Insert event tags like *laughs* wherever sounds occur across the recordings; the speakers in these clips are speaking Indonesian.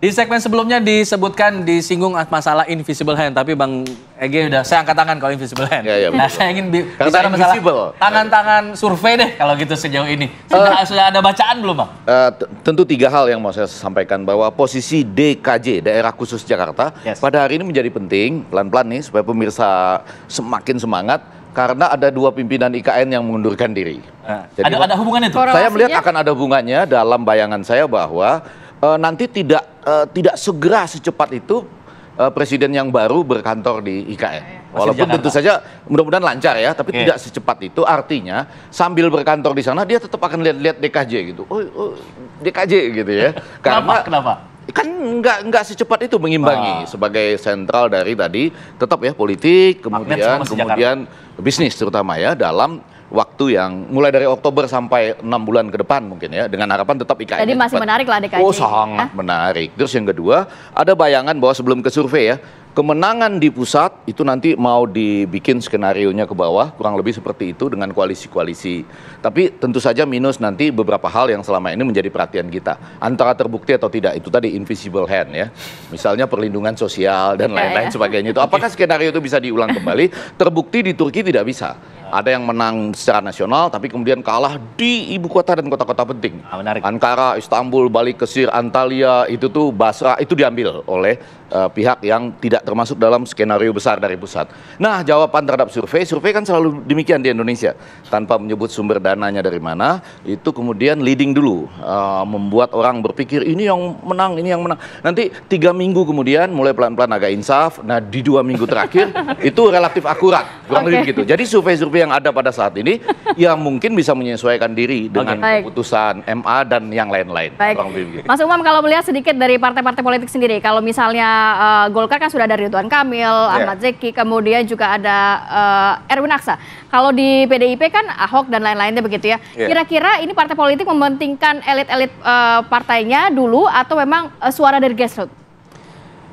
Di segmen sebelumnya disebutkan disinggung masalah invisible hand, tapi Bang Ege udah saya angkat tangan kalau invisible hand. Ya, ya, nah, betul. saya ingin bi bicara masalah tangan-tangan survei deh kalau gitu sejauh ini. Eh, sudah, uh, sudah ada bacaan belum, Bang? Uh, tentu tiga hal yang mau saya sampaikan bahwa posisi DKJ daerah khusus Jakarta yes. pada hari ini menjadi penting pelan-pelan nih supaya pemirsa semakin semangat karena ada dua pimpinan IKN yang mengundurkan diri. Nah, Jadi, ada, ada hubungannya itu? Saya melihat akan ada hubungannya dalam bayangan saya bahwa e, nanti tidak uh, tidak segera secepat itu uh, presiden yang baru berkantor di IKN. Iya, iya. Walaupun tentu saja mudah-mudahan lancar ya, tapi yeah. tidak secepat itu. Artinya sambil berkantor di sana dia tetap akan lihat-lihat DKJ gitu. Oh, oh DKJ gitu ya. *laughs* Karena kenapa? kenapa? kan nggak nggak secepat itu mengimbangi ah. sebagai sentral dari tadi tetap ya politik kemudian kemudian bisnis terutama ya dalam waktu yang mulai dari Oktober sampai enam bulan ke depan mungkin ya dengan harapan tetap IKN. Jadi masih cepat. menarik lah DKI. Oh sangat Hah? menarik. Terus yang kedua ada bayangan bahwa sebelum ke survei ya kemenangan di pusat itu nanti mau dibikin skenario nya ke bawah kurang lebih seperti itu dengan koalisi-koalisi. Tapi tentu saja minus nanti beberapa hal yang selama ini menjadi perhatian kita. Antara terbukti atau tidak itu tadi invisible hand ya. Misalnya perlindungan sosial dan iya, lain-lain ya, sebagainya itu. Apakah skenario itu bisa diulang kembali? Terbukti di Turki tidak bisa. Ada yang menang secara nasional tapi kemudian kalah di ibu kota dan kota-kota penting. Ah, menarik. Ankara, Istanbul, Bali, Kesir, Antalya itu tuh Basra itu diambil oleh uh, pihak yang tidak termasuk dalam skenario besar dari pusat. Nah, jawaban terhadap survei, survei kan selalu demikian di Indonesia, tanpa menyebut sumber dananya dari mana, itu kemudian leading dulu, uh, membuat orang berpikir ini yang menang, ini yang menang. Nanti tiga minggu kemudian mulai pelan-pelan agak insaf. Nah, di dua minggu terakhir *laughs* itu relatif akurat, kurang okay. lebih gitu. Jadi survei-survei yang ada pada saat ini, *laughs* ya mungkin bisa menyesuaikan diri dengan okay. keputusan MA dan yang lain-lain. Baik. Mas Umam, kalau melihat sedikit dari partai-partai politik sendiri, kalau misalnya uh, Golkar kan sudah ada Ridwan Kamil, yeah. Ahmad Zeki, kemudian juga ada uh, Erwin Aksa. Kalau di PDIP kan Ahok dan lain-lainnya begitu ya. Iya. Kira-kira yeah. ini partai politik mementingkan elit-elit uh, partainya dulu atau memang uh, suara dari grassroots?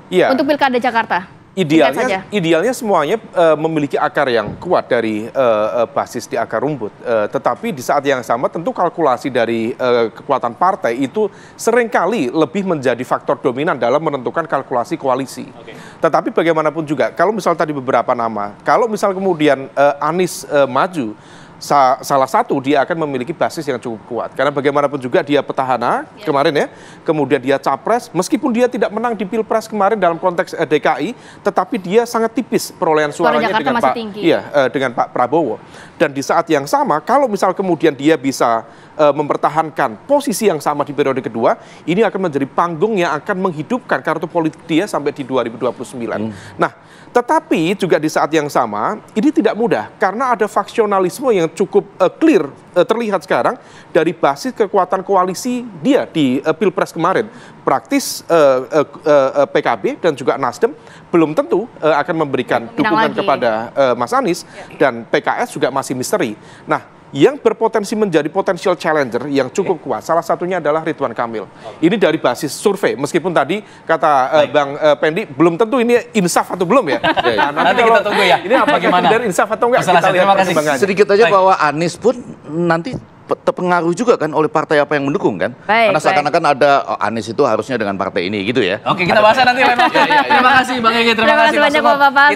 Iya. Yeah. Untuk Pilkada Jakarta? idealnya idealnya semuanya uh, memiliki akar yang kuat dari uh, basis di akar rumput. Uh, tetapi di saat yang sama tentu kalkulasi dari uh, kekuatan partai itu seringkali lebih menjadi faktor dominan dalam menentukan kalkulasi koalisi. Okay. Tetapi bagaimanapun juga kalau misal tadi beberapa nama, kalau misal kemudian uh, Anies uh, maju sa salah satu dia akan memiliki basis yang cukup kuat karena bagaimanapun juga dia petahana ya. kemarin ya kemudian dia capres meskipun dia tidak menang di pilpres kemarin dalam konteks eh, DKI tetapi dia sangat tipis perolehan suaranya dengan Pak iya eh, dengan Pak Prabowo dan di saat yang sama kalau misal kemudian dia bisa eh, mempertahankan posisi yang sama di periode kedua ini akan menjadi panggung yang akan menghidupkan kartu politik dia sampai di 2029 hmm. nah tetapi juga di saat yang sama ini tidak mudah karena ada faksionalisme yang yang cukup uh, clear uh, terlihat sekarang dari basis kekuatan koalisi dia di uh, Pilpres kemarin. Praktis uh, uh, uh, PKB dan juga Nasdem belum tentu uh, akan memberikan dukungan kepada uh, Mas Anies ya. dan PKS juga masih misteri. Nah, yang berpotensi menjadi potensial challenger yang cukup kuat. Salah satunya adalah Ridwan Kamil. Ini dari basis survei, meskipun tadi kata uh, Bang uh, Pendi belum tentu ini insaf atau belum ya. *laughs* nah, nanti, nanti kalau, kita tunggu ya. Ini apa gimana? insaf atau enggak? kita lihat kasih. Sedikit aja Baik. bahwa Anies pun nanti terpengaruh juga kan oleh partai apa yang mendukung kan? Baik, Karena seakan-akan ada oh, Anies itu harusnya dengan partai ini gitu ya. Oke, kita bahas ya nanti ya, ya, ya. Terima kasih Bang Ege, terima, terima kasih banyak Bapak.